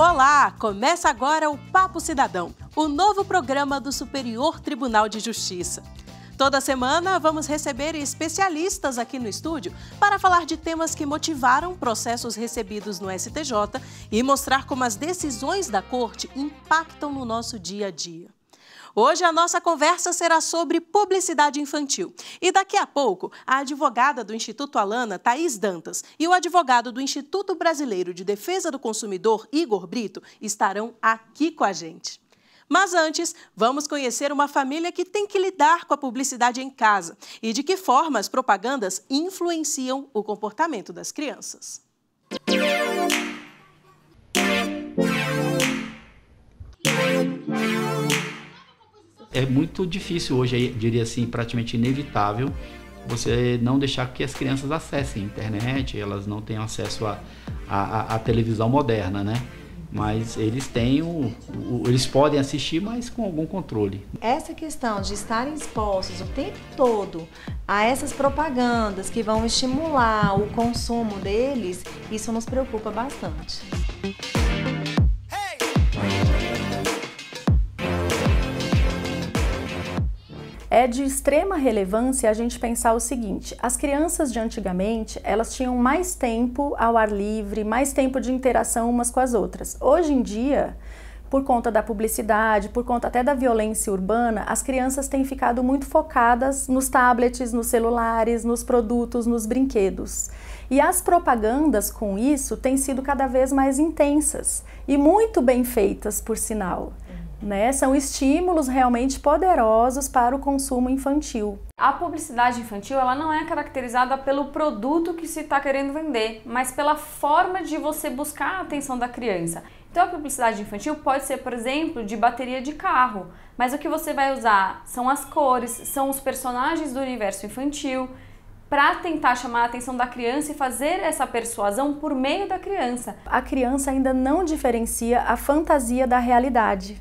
Olá! Começa agora o Papo Cidadão, o novo programa do Superior Tribunal de Justiça. Toda semana vamos receber especialistas aqui no estúdio para falar de temas que motivaram processos recebidos no STJ e mostrar como as decisões da corte impactam no nosso dia a dia. Hoje a nossa conversa será sobre publicidade infantil. E daqui a pouco, a advogada do Instituto Alana, Thaís Dantas, e o advogado do Instituto Brasileiro de Defesa do Consumidor, Igor Brito, estarão aqui com a gente. Mas antes, vamos conhecer uma família que tem que lidar com a publicidade em casa e de que forma as propagandas influenciam o comportamento das crianças. Música é muito difícil hoje, diria assim, praticamente inevitável você não deixar que as crianças acessem a internet, elas não têm acesso à televisão moderna, né? Mas eles têm o, o, eles podem assistir, mas com algum controle. Essa questão de estarem expostos o tempo todo a essas propagandas que vão estimular o consumo deles, isso nos preocupa bastante. É de extrema relevância a gente pensar o seguinte: as crianças de antigamente elas tinham mais tempo ao ar livre, mais tempo de interação umas com as outras. Hoje em dia, por conta da publicidade, por conta até da violência urbana, as crianças têm ficado muito focadas nos tablets, nos celulares, nos produtos, nos brinquedos. E as propagandas com isso têm sido cada vez mais intensas e muito bem feitas, por sinal. Né? São estímulos realmente poderosos para o consumo infantil. A publicidade infantil ela não é caracterizada pelo produto que se está querendo vender, mas pela forma de você buscar a atenção da criança. Então a publicidade infantil pode ser, por exemplo, de bateria de carro, mas o que você vai usar são as cores, são os personagens do universo infantil, para tentar chamar a atenção da criança e fazer essa persuasão por meio da criança. A criança ainda não diferencia a fantasia da realidade.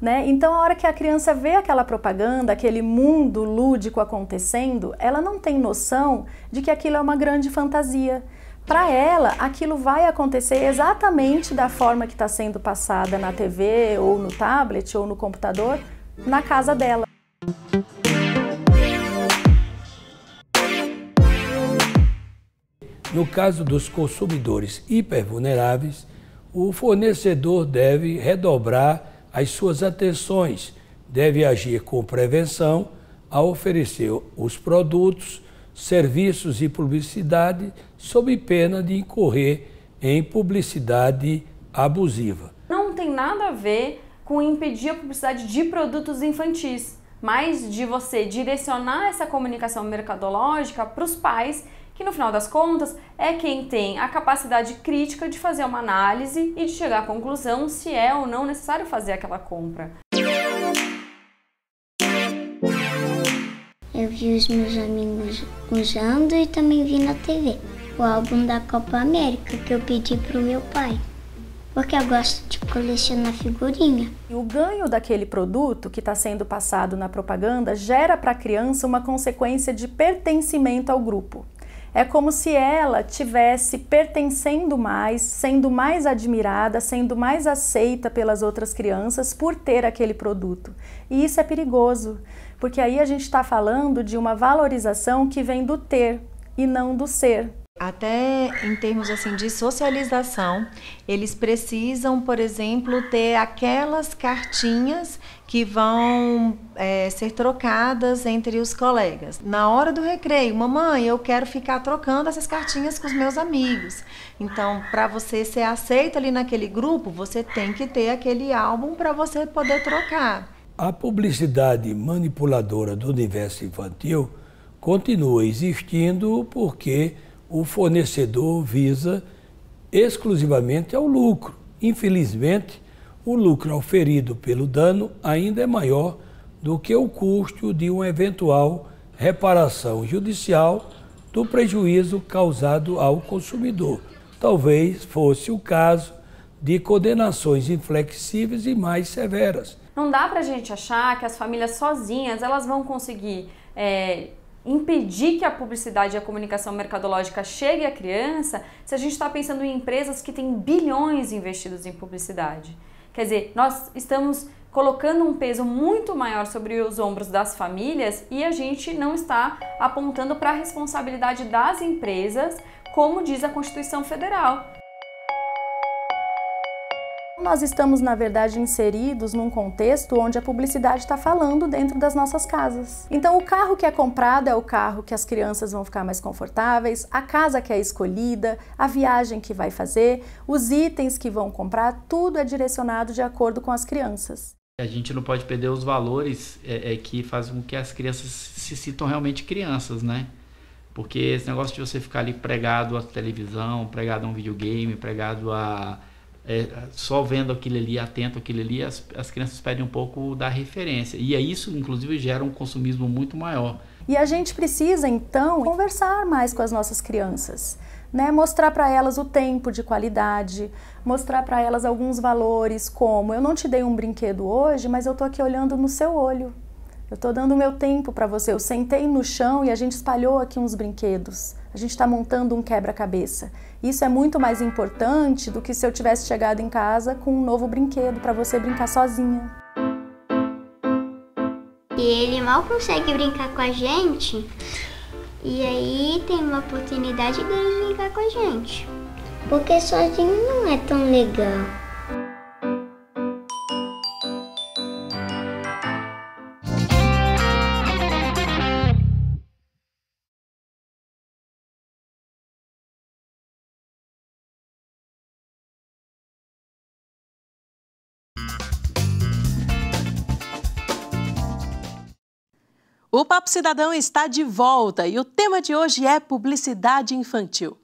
Né? Então, a hora que a criança vê aquela propaganda, aquele mundo lúdico acontecendo, ela não tem noção de que aquilo é uma grande fantasia. Para ela, aquilo vai acontecer exatamente da forma que está sendo passada na TV, ou no tablet, ou no computador, na casa dela. No caso dos consumidores hipervulneráveis, o fornecedor deve redobrar as suas atenções devem agir com prevenção ao oferecer os produtos, serviços e publicidade sob pena de incorrer em publicidade abusiva. Não tem nada a ver com impedir a publicidade de produtos infantis, mas de você direcionar essa comunicação mercadológica para os pais que no final das contas é quem tem a capacidade crítica de fazer uma análise e de chegar à conclusão se é ou não necessário fazer aquela compra. Eu vi os meus amigos usando e também vi na TV o álbum da Copa América que eu pedi para o meu pai porque eu gosto de colecionar figurinha. E o ganho daquele produto que está sendo passado na propaganda gera para a criança uma consequência de pertencimento ao grupo. É como se ela tivesse pertencendo mais, sendo mais admirada, sendo mais aceita pelas outras crianças por ter aquele produto. E isso é perigoso, porque aí a gente está falando de uma valorização que vem do ter e não do ser. Até em termos assim de socialização, eles precisam, por exemplo, ter aquelas cartinhas que vão é, ser trocadas entre os colegas. Na hora do recreio, mamãe, eu quero ficar trocando essas cartinhas com os meus amigos. Então, para você ser aceita ali naquele grupo, você tem que ter aquele álbum para você poder trocar. A publicidade manipuladora do universo infantil continua existindo porque o fornecedor visa exclusivamente ao lucro. Infelizmente, o lucro oferido pelo dano ainda é maior do que o custo de uma eventual reparação judicial do prejuízo causado ao consumidor. Talvez fosse o caso de condenações inflexíveis e mais severas. Não dá para a gente achar que as famílias sozinhas elas vão conseguir é impedir que a publicidade e a comunicação mercadológica chegue à criança se a gente está pensando em empresas que têm bilhões investidos em publicidade? Quer dizer, nós estamos colocando um peso muito maior sobre os ombros das famílias e a gente não está apontando para a responsabilidade das empresas, como diz a Constituição Federal. Nós estamos, na verdade, inseridos num contexto onde a publicidade está falando dentro das nossas casas. Então, o carro que é comprado é o carro que as crianças vão ficar mais confortáveis, a casa que é escolhida, a viagem que vai fazer, os itens que vão comprar, tudo é direcionado de acordo com as crianças. A gente não pode perder os valores é, é que fazem com que as crianças se sintam realmente crianças, né? Porque esse negócio de você ficar ali pregado à televisão, pregado a um videogame, pregado a. À é, só vendo aquilo ali, atento aquilo ali, as, as crianças perdem um pouco da referência. E é isso, inclusive, gera um consumismo muito maior. E a gente precisa, então, conversar mais com as nossas crianças. Né? Mostrar para elas o tempo de qualidade, mostrar para elas alguns valores, como eu não te dei um brinquedo hoje, mas eu estou aqui olhando no seu olho. Eu estou dando o meu tempo para você. Eu sentei no chão e a gente espalhou aqui uns brinquedos. A gente está montando um quebra-cabeça. Isso é muito mais importante do que se eu tivesse chegado em casa com um novo brinquedo para você brincar sozinha. E ele mal consegue brincar com a gente. E aí tem uma oportunidade dele brincar com a gente. Porque sozinho não é tão legal. O Papo Cidadão está de volta e o tema de hoje é publicidade infantil.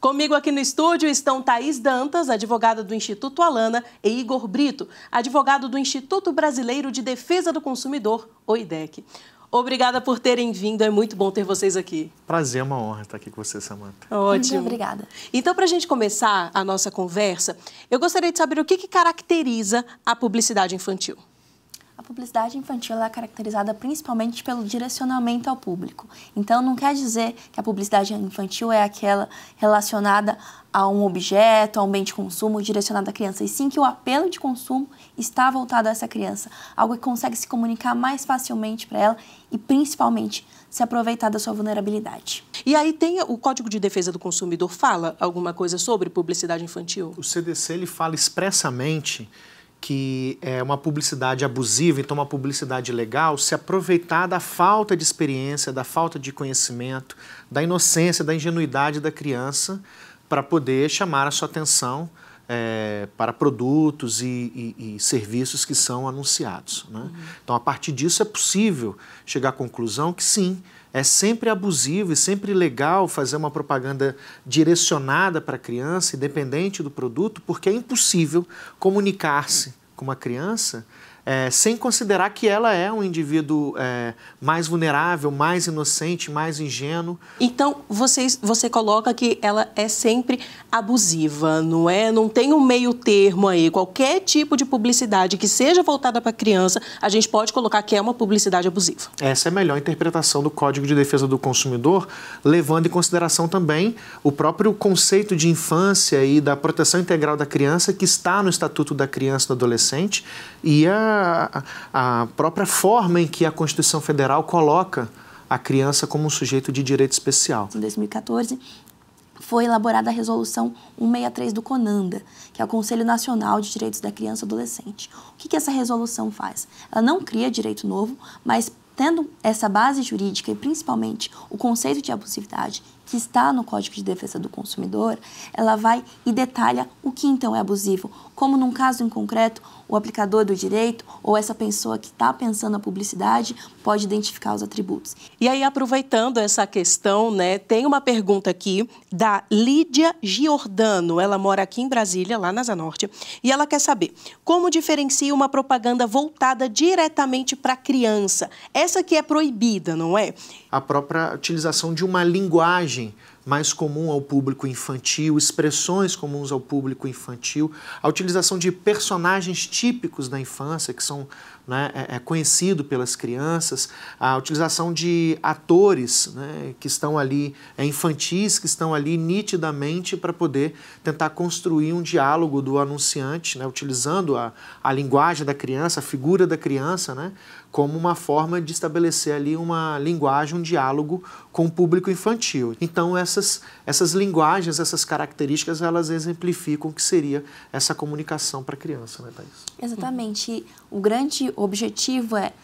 Comigo aqui no estúdio estão Thaís Dantas, advogada do Instituto Alana, e Igor Brito, advogado do Instituto Brasileiro de Defesa do Consumidor, o IDEC. Obrigada por terem vindo, é muito bom ter vocês aqui. Prazer, é uma honra estar aqui com você, Samanta. Ótimo. Muito obrigada. Então, para a gente começar a nossa conversa, eu gostaria de saber o que, que caracteriza a publicidade infantil. A publicidade infantil é caracterizada principalmente pelo direcionamento ao público. Então, não quer dizer que a publicidade infantil é aquela relacionada a um objeto, a um bem de consumo direcionado à criança, e sim que o apelo de consumo está voltado a essa criança, algo que consegue se comunicar mais facilmente para ela e, principalmente, se aproveitar da sua vulnerabilidade. E aí tem o Código de Defesa do Consumidor fala alguma coisa sobre publicidade infantil? O CDC ele fala expressamente que é uma publicidade abusiva, então uma publicidade legal, se aproveitar da falta de experiência, da falta de conhecimento, da inocência, da ingenuidade da criança para poder chamar a sua atenção é, para produtos e, e, e, serviços que são anunciados. Né? Uhum. Então, a partir disso, é possível chegar à conclusão que sim, é sempre abusivo e sempre legal fazer uma propaganda direcionada para a criança, independente do produto, porque é impossível comunicar-se com uma criança é, sem considerar que ela é um indivíduo é, mais vulnerável, mais inocente, mais ingênuo. Então, você, você coloca que ela é sempre abusiva, não é? Não tem um meio termo aí. Qualquer tipo de publicidade que seja voltada para criança, a gente pode colocar que é uma publicidade abusiva. Essa é a melhor interpretação do Código de Defesa do Consumidor, levando em consideração também o próprio conceito de infância e da proteção integral da criança que está no Estatuto da Criança e do Adolescente e a a própria forma em que a Constituição Federal coloca a criança como um sujeito de direito especial. Em 2014, foi elaborada a Resolução 163 do CONANDA, que é o Conselho Nacional de Direitos da Criança e Adolescente. O que, que essa resolução faz? Ela não cria direito novo, mas tendo essa base jurídica e principalmente o conceito de abusividade que está no Código de Defesa do Consumidor, ela vai e detalha o que então é abusivo, como num caso em concreto, o aplicador do direito ou essa pessoa que está pensando na publicidade pode identificar os atributos. E aí, aproveitando essa questão, né, tem uma pergunta aqui da Lídia Giordano. Ela mora aqui em Brasília, lá na Zanorte, e ela quer saber como diferencia uma propaganda voltada diretamente para a criança, essa que é proibida, não é? a própria utilização de uma linguagem mais comum ao público infantil, expressões comuns ao público infantil, a utilização de personagens típicos da infância, que são né, é, é conhecido pelas crianças, a utilização de atores né, que estão ali, é, infantis, que estão ali nitidamente para poder tentar construir um diálogo do anunciante, né, utilizando a, a linguagem da criança, a figura da criança, né, como uma forma de estabelecer ali uma linguagem, um diálogo com o público infantil. Então essas, essas linguagens, essas características, elas exemplificam o que seria essa comunicação para a criança, né, Exatamente. O grande o objetivo é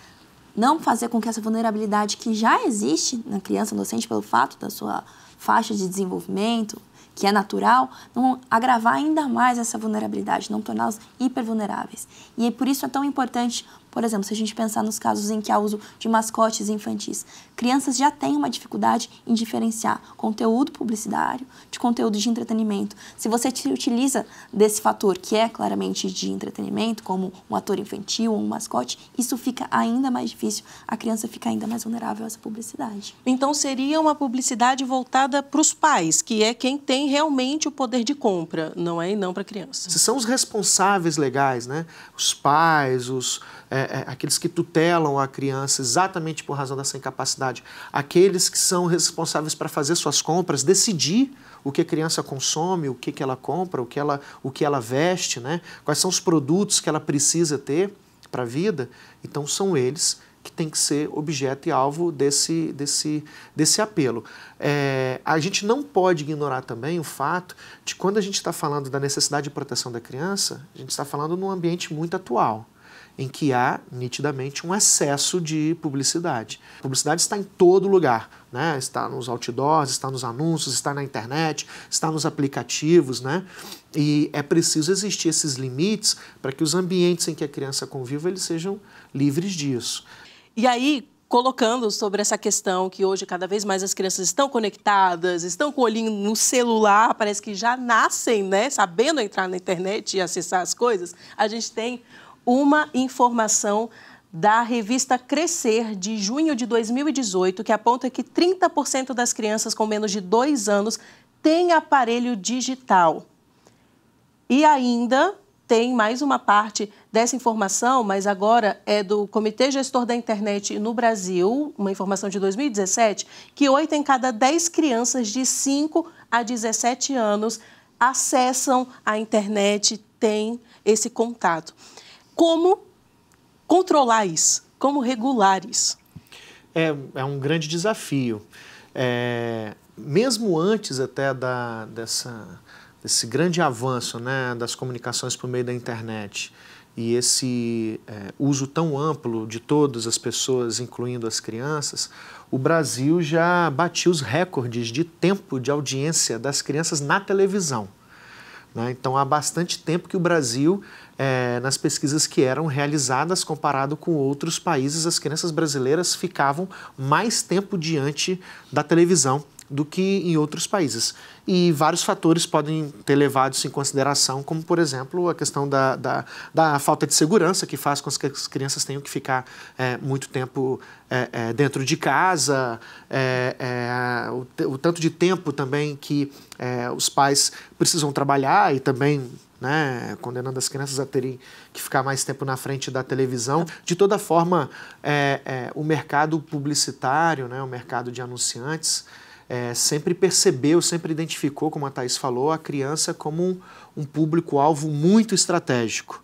não fazer com que essa vulnerabilidade que já existe na criança, inocente pelo fato da sua faixa de desenvolvimento, que é natural, não agravar ainda mais essa vulnerabilidade, não torná-los hipervulneráveis. E é por isso é tão importante, por exemplo, se a gente pensar nos casos em que há uso de mascotes infantis, crianças já têm uma dificuldade em diferenciar conteúdo publicitário de conteúdo de entretenimento. Se você utiliza desse fator que é claramente de entretenimento, como um ator infantil ou um mascote, isso fica ainda mais difícil, a criança fica ainda mais vulnerável a essa publicidade. Então seria uma publicidade voltada para os pais, que é quem tem realmente o poder de compra, não é? E não para a criança. Se são os responsáveis legais, né? Os pais, os, é, é, aqueles que tutelam a criança exatamente por razão dessa incapacidade, aqueles que são responsáveis para fazer suas compras, decidir o que a criança consome, o que, que ela compra, o que ela, o que ela veste, né? quais são os produtos que ela precisa ter para a vida. Então, são eles que tem que ser objeto e alvo desse, desse, desse apelo. É, a gente não pode ignorar também o fato de quando a gente está falando da necessidade de proteção da criança, a gente está falando num ambiente muito atual em que há nitidamente um excesso de publicidade. A publicidade está em todo lugar, né? Está nos outdoors, está nos anúncios, está na internet, está nos aplicativos, né? E é preciso existir esses limites para que os ambientes em que a criança conviva eles sejam livres disso. E aí, colocando sobre essa questão que hoje cada vez mais as crianças estão conectadas, estão com o olhinho no celular, parece que já nascem, né, sabendo entrar na internet e acessar as coisas, a gente tem uma informação da revista Crescer, de junho de 2018, que aponta que 30% das crianças com menos de dois anos têm aparelho digital. E ainda tem mais uma parte dessa informação, mas agora é do Comitê Gestor da Internet no Brasil, uma informação de 2017, que 8 em cada 10 crianças de 5 a 17 anos acessam a internet, têm esse contato. Como controlar isso? Como regular isso? É, é um grande desafio. É, mesmo antes até da, dessa esse grande avanço né, das comunicações por meio da internet e esse é, uso tão amplo de todas as pessoas, incluindo as crianças, o Brasil já batiu os recordes de tempo de audiência das crianças na televisão. Né? Então, há bastante tempo que o Brasil, é, nas pesquisas que eram realizadas comparado com outros países, as crianças brasileiras ficavam mais tempo diante da televisão do que em outros países. E vários fatores podem ter levado isso em consideração, como, por exemplo, a questão da, da, da falta de segurança, que faz com que as crianças tenham que ficar é, muito tempo é, é, dentro de casa, o, o, tanto de tempo também que os pais precisam trabalhar e também né, condenando as crianças a terem que ficar mais tempo na frente da televisão. De toda forma, é, é, o mercado publicitário, né, o mercado de anunciantes, é, sempre percebeu, sempre identificou, como a Thais falou, a criança como um, um público-alvo muito estratégico.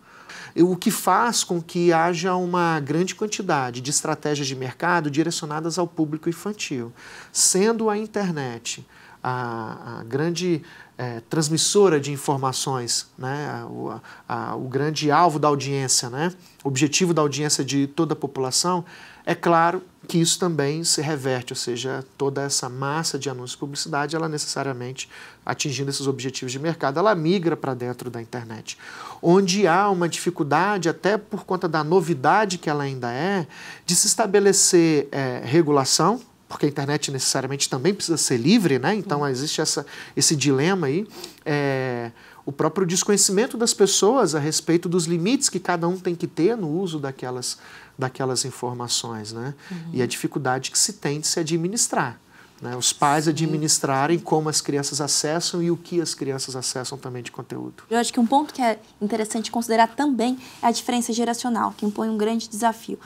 O que faz com que haja uma grande quantidade de estratégias de mercado direcionadas ao público infantil, sendo a internet a, a grande é, transmissora de informações, né? o, a, o grande alvo da audiência, né? o objetivo da audiência de toda a população, é claro que isso também se reverte, ou seja, toda essa massa de anúncios e publicidade, ela necessariamente, atingindo esses objetivos de mercado, ela migra para dentro da internet. Onde há uma dificuldade, até por conta da novidade que ela ainda é, de se estabelecer é, regulação, porque a internet necessariamente também precisa ser livre, né? Então uhum. existe essa, esse dilema aí. É, o próprio desconhecimento das pessoas a respeito dos limites que cada um tem que ter no uso daquelas, daquelas informações, né? Uhum. E a dificuldade que se tem de se administrar. Né? Os pais Sim. administrarem como as crianças acessam e o que as crianças acessam também de conteúdo. Eu acho que um ponto que é interessante considerar também é a diferença geracional, que impõe um grande desafio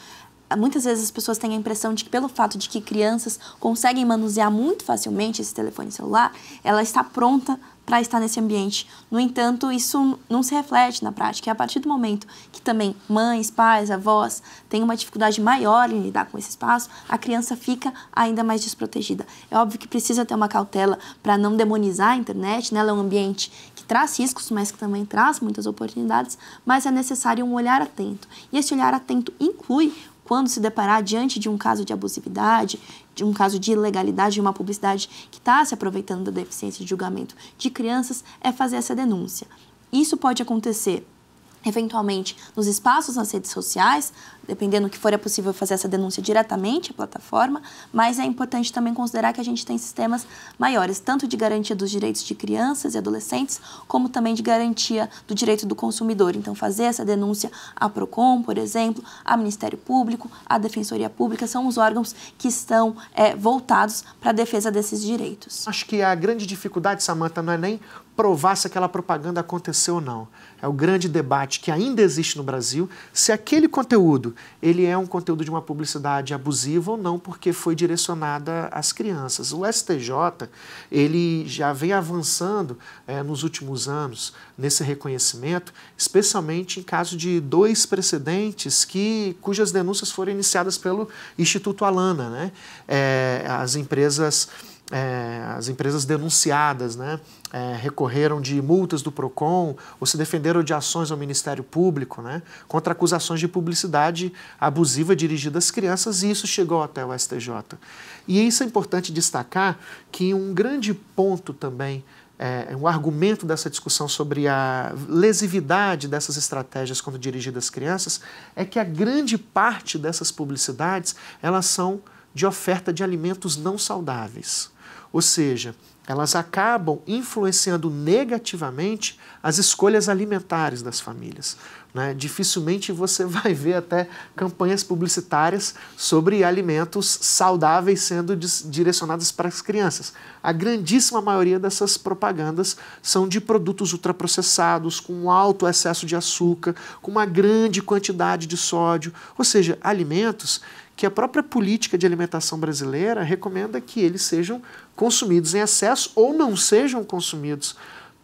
muitas vezes as pessoas têm a impressão de que pelo fato de que crianças conseguem manusear muito facilmente esse telefone celular, ela está pronta para estar nesse ambiente. No entanto, isso não se reflete na prática. E a partir do momento que também mães, pais, avós têm uma dificuldade maior em lidar com esse espaço, a criança fica ainda mais desprotegida. É óbvio que precisa ter uma cautela para não demonizar a internet, né? ela é um ambiente que traz riscos, mas que também traz muitas oportunidades, mas é necessário um olhar atento. E esse olhar atento inclui quando se deparar diante de um caso de abusividade, de um caso de ilegalidade, de uma publicidade que está se aproveitando da deficiência de julgamento de crianças, é fazer essa denúncia. Isso pode acontecer eventualmente nos espaços nas redes sociais, dependendo que for é possível fazer essa denúncia diretamente à plataforma, mas é importante também considerar que a gente tem sistemas maiores, tanto de garantia dos direitos de crianças e adolescentes, como também de garantia do direito do consumidor. Então, fazer essa denúncia à PROCON, por exemplo, à Ministério Público, à Defensoria Pública, são os órgãos que estão é, voltados para a defesa desses direitos. Acho que a grande dificuldade, Samanta, não é nem provar se aquela propaganda aconteceu ou não. É o grande debate que ainda existe no Brasil se aquele conteúdo ele é um conteúdo de uma publicidade abusiva ou não, porque foi direcionada às crianças. O STJ ele já vem avançando é, nos últimos anos nesse reconhecimento, especialmente em caso de dois precedentes que cujas denúncias foram iniciadas pelo Instituto Alana, né? É, as empresas é, as empresas denunciadas, né? é, recorreram de multas do PROCON ou se defenderam de ações ao Ministério Público né, contra acusações de publicidade abusiva dirigida às crianças, e isso chegou até o STJ. E isso é importante destacar que um grande ponto também é, é, um argumento dessa discussão sobre a lesividade dessas estratégias quando dirigidas às crianças é que a grande parte dessas publicidades elas são de oferta de alimentos não saudáveis. Ou seja, elas acabam influenciando negativamente as escolhas alimentares das famílias. Né? Dificilmente você vai ver até campanhas publicitárias sobre alimentos saudáveis sendo direcionadas para as crianças. A grandíssima maioria dessas propagandas são de produtos ultraprocessados, com alto excesso de açúcar, com uma grande quantidade de sódio, ou seja, alimentos que a própria política de alimentação brasileira recomenda que eles sejam consumidos em excesso ou não sejam consumidos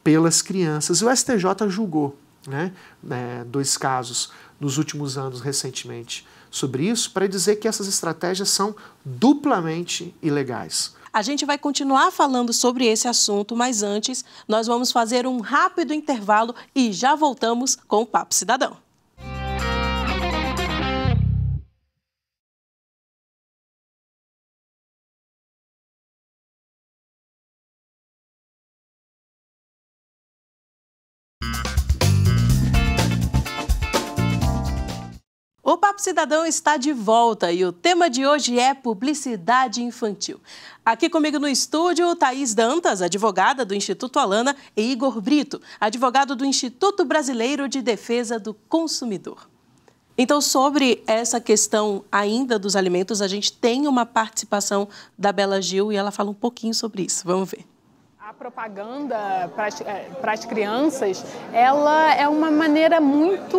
pelas crianças. E o STJ julgou né, né, dois casos nos últimos anos recentemente sobre isso para dizer que essas estratégias são duplamente ilegais. A gente vai continuar falando sobre esse assunto, mas antes nós vamos fazer um rápido intervalo e já voltamos com o Papo Cidadão. O Papo Cidadão está de volta e o tema de hoje é publicidade infantil. Aqui comigo no estúdio, Thaís Dantas, advogada do Instituto Alana, e Igor Brito, advogado do Instituto Brasileiro de Defesa do Consumidor. Então, sobre essa questão ainda dos alimentos, a gente tem uma participação da Bela Gil e ela fala um pouquinho sobre isso. Vamos ver propaganda eh, para as crianças, ela é uma maneira muito,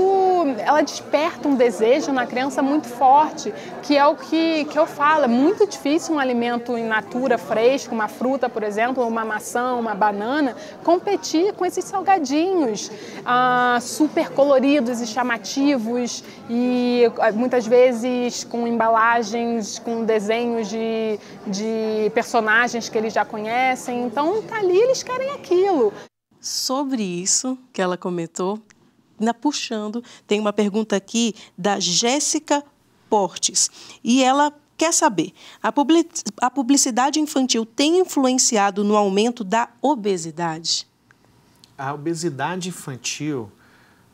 ela desperta um desejo na criança muito forte, que é o que, que eu falo, é muito difícil um alimento in natura, fresco, uma fruta, por exemplo, uma maçã, uma banana, competir com esses salgadinhos ah, super coloridos e chamativos e ah, muitas vezes com embalagens, com desenhos de, de personagens que eles já conhecem, então tá ali, eles querem aquilo. Sobre isso que ela comentou, na puxando, tem uma pergunta aqui da Jéssica Portes. E ela quer saber: a publicidade infantil tem influenciado no aumento da obesidade? A obesidade infantil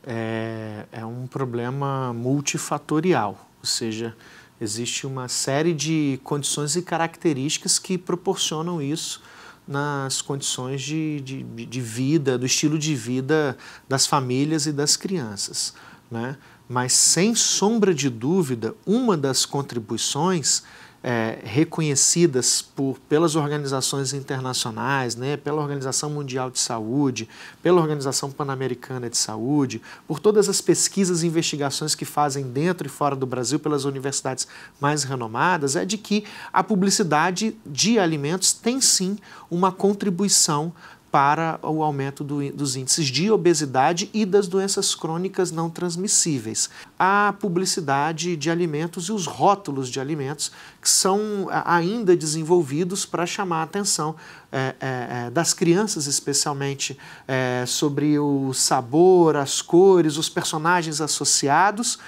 é, é um problema multifatorial, ou seja, existe uma série de condições e características que proporcionam isso nas condições de, de, de vida, do estilo de vida das famílias e das crianças. Né? Mas, sem sombra de dúvida, uma das contribuições é, reconhecidas por, pelas organizações internacionais, né, pela Organização Mundial de Saúde, pela Organização Pan-Americana de Saúde, por todas as pesquisas e investigações que fazem dentro e fora do Brasil pelas universidades mais renomadas, é de que a publicidade de alimentos tem sim uma contribuição para o aumento do, dos índices de obesidade e das doenças crônicas não transmissíveis. A publicidade de alimentos e os rótulos de alimentos que são ainda desenvolvidos para chamar a atenção é, é, é, das crianças, especialmente, é, sobre o sabor, as cores, os personagens associados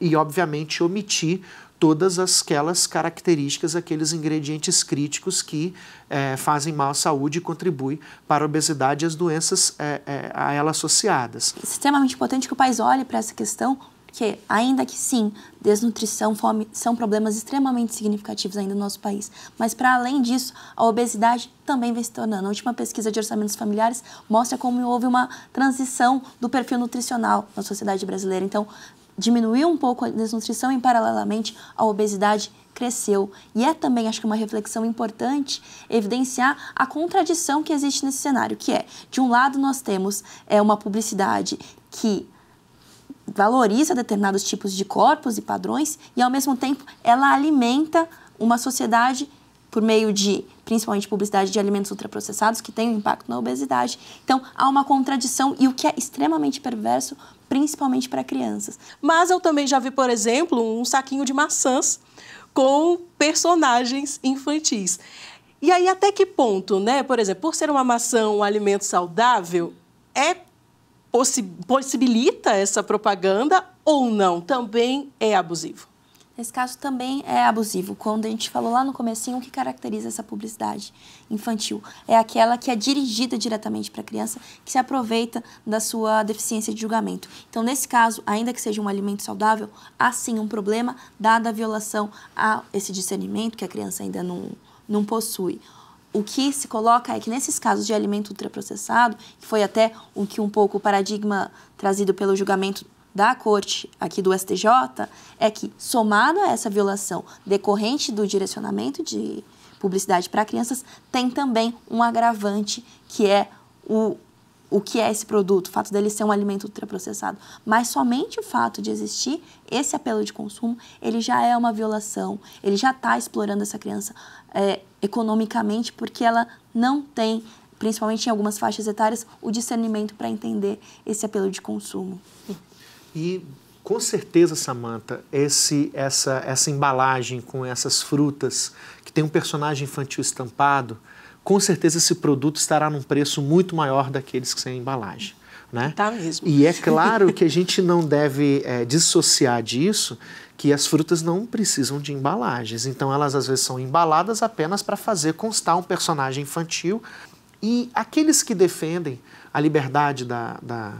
e, obviamente, omitir todas aquelas características, aqueles ingredientes críticos que é, fazem mal à saúde e contribuem para a obesidade e as doenças é, é, a ela associadas. É extremamente importante que o país olhe para essa questão, porque ainda que sim, desnutrição, fome são problemas extremamente significativos ainda no nosso país, mas para além disso, a obesidade também vem se tornando. A última pesquisa de orçamentos familiares mostra como houve uma transição do perfil nutricional na sociedade brasileira. Então, diminuiu um pouco a desnutrição e, paralelamente, a obesidade cresceu. E é também, acho que uma reflexão importante, evidenciar a contradição que existe nesse cenário, que é, de um lado, nós temos é, uma publicidade que valoriza determinados tipos de corpos e padrões e, ao mesmo tempo, ela alimenta uma sociedade por meio de, principalmente, publicidade de alimentos ultraprocessados, que tem um impacto na obesidade. Então, há uma contradição e o que é extremamente perverso, principalmente para crianças. Mas eu também já vi, por exemplo, um saquinho de maçãs com personagens infantis. E aí, até que ponto, né? Por exemplo, por ser uma maçã um alimento saudável, é possi possibilita essa propaganda ou não? Também é abusivo. Nesse caso também é abusivo, quando a gente falou lá no comecinho o que caracteriza essa publicidade infantil. É aquela que é dirigida diretamente para a criança, que se aproveita da sua deficiência de julgamento. Então, nesse caso, ainda que seja um alimento saudável, há sim um problema, dada a violação a esse discernimento que a criança ainda não, não possui o que se coloca é que nesses casos de alimento ultraprocessado, que foi até o que um pouco o paradigma trazido pelo julgamento da Corte aqui do STJ é que, somado a essa violação decorrente do direcionamento de publicidade para crianças, tem também um agravante que é o, o que é esse produto, o fato dele ser um alimento ultraprocessado. Mas somente o fato de existir esse apelo de consumo, ele já é uma violação, ele já está explorando essa criança é, economicamente porque ela não tem principalmente em algumas faixas etárias, o discernimento para entender esse apelo de consumo. E com certeza, Samantha, esse, essa, essa embalagem com essas frutas, que tem um personagem infantil estampado, com certeza esse produto estará num preço muito maior daqueles que sem embalagem. Né? Tá mesmo. E é claro que a gente não deve é, dissociar disso que as frutas não precisam de embalagens. Então, elas às vezes são embaladas apenas para fazer constar um personagem infantil. E aqueles que defendem a liberdade da, da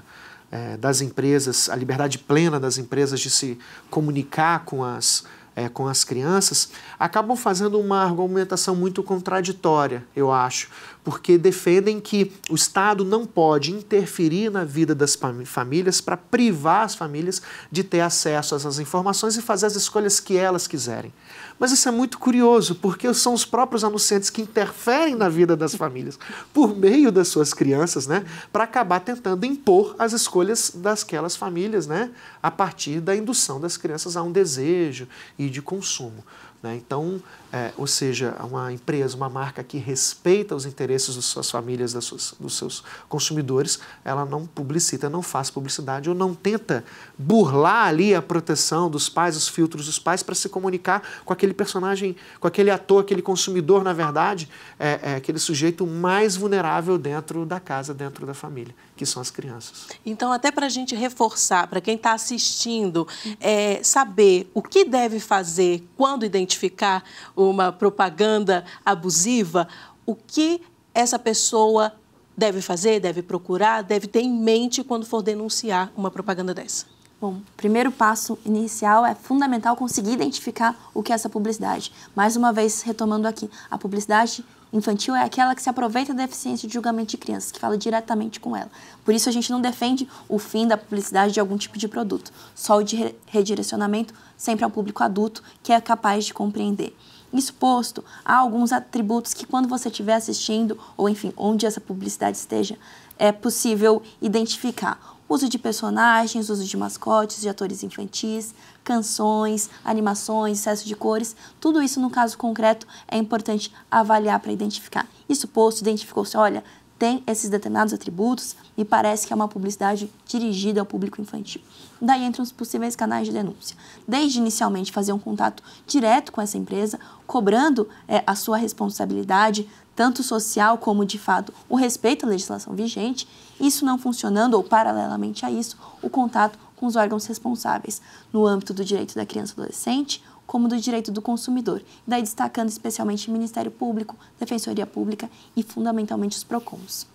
é, das empresas, a liberdade plena das empresas de se comunicar com as, é, com as crianças, acabam fazendo uma argumentação muito contraditória, eu acho, porque defendem que o Estado não pode interferir na vida das famílias para privar as famílias de ter acesso a essas informações e fazer as escolhas que elas quiserem. Mas isso é muito curioso, porque são os próprios anunciantes que interferem na vida das famílias por meio das suas crianças, né? Para acabar tentando impor as escolhas dasquelas famílias, né? A partir da indução das crianças a um desejo e de consumo. Né? Então, é, ou seja, uma empresa, uma marca que respeita os interesses das suas famílias, das suas, dos seus consumidores, ela não publicita, não faz publicidade ou não tenta burlar ali a proteção dos pais, os filtros dos pais, para se comunicar com aquele personagem, com aquele ator, aquele consumidor, na verdade, é, é aquele sujeito mais vulnerável dentro da casa, dentro da família, que são as crianças. Então, até para a gente reforçar, para quem está assistindo, é, saber o que deve fazer quando identificar uma propaganda abusiva, o que essa pessoa deve fazer, deve procurar, deve ter em mente quando for denunciar uma propaganda dessa? Bom, primeiro passo inicial é fundamental conseguir identificar o que é essa publicidade. Mais uma vez, retomando aqui, a publicidade infantil é aquela que se aproveita da deficiência de julgamento de crianças, que fala diretamente com ela. Por isso, a gente não defende o fim da publicidade de algum tipo de produto, só o de redirecionamento sempre ao público adulto, que é capaz de compreender exposto a alguns atributos que quando você estiver assistindo, ou enfim, onde essa publicidade esteja, é possível identificar. Uso de personagens, uso de mascotes, de atores infantis, canções, animações, excesso de cores, tudo isso no caso concreto é importante avaliar para identificar. Isso posto, identificou-se, olha, tem esses determinados atributos e parece que é uma publicidade dirigida ao público infantil. Daí entram os possíveis canais de denúncia. Desde inicialmente fazer um contato direto com essa empresa, cobrando é, a sua responsabilidade, tanto social como de fato o respeito à legislação vigente, isso não funcionando ou paralelamente a isso, o contato com os órgãos responsáveis no âmbito do direito da criança e adolescente, como do direito do consumidor, daí destacando especialmente o Ministério Público, Defensoria Pública e fundamentalmente os PROCONs.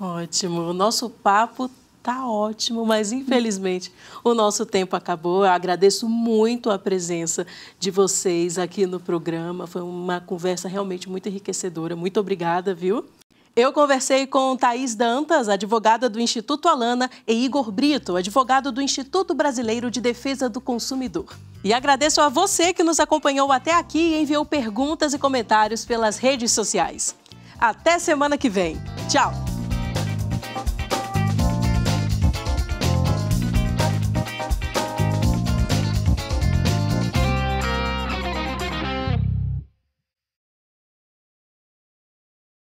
Ótimo, o nosso papo tá ótimo, mas infelizmente o nosso tempo acabou. Eu agradeço muito a presença de vocês aqui no programa. Foi uma conversa realmente muito enriquecedora. Muito obrigada, viu? Eu conversei com Thaís Dantas, advogada do Instituto Alana, e Igor Brito, advogado do Instituto Brasileiro de Defesa do Consumidor. E agradeço a você que nos acompanhou até aqui e enviou perguntas e comentários pelas redes sociais. Até semana que vem. Tchau!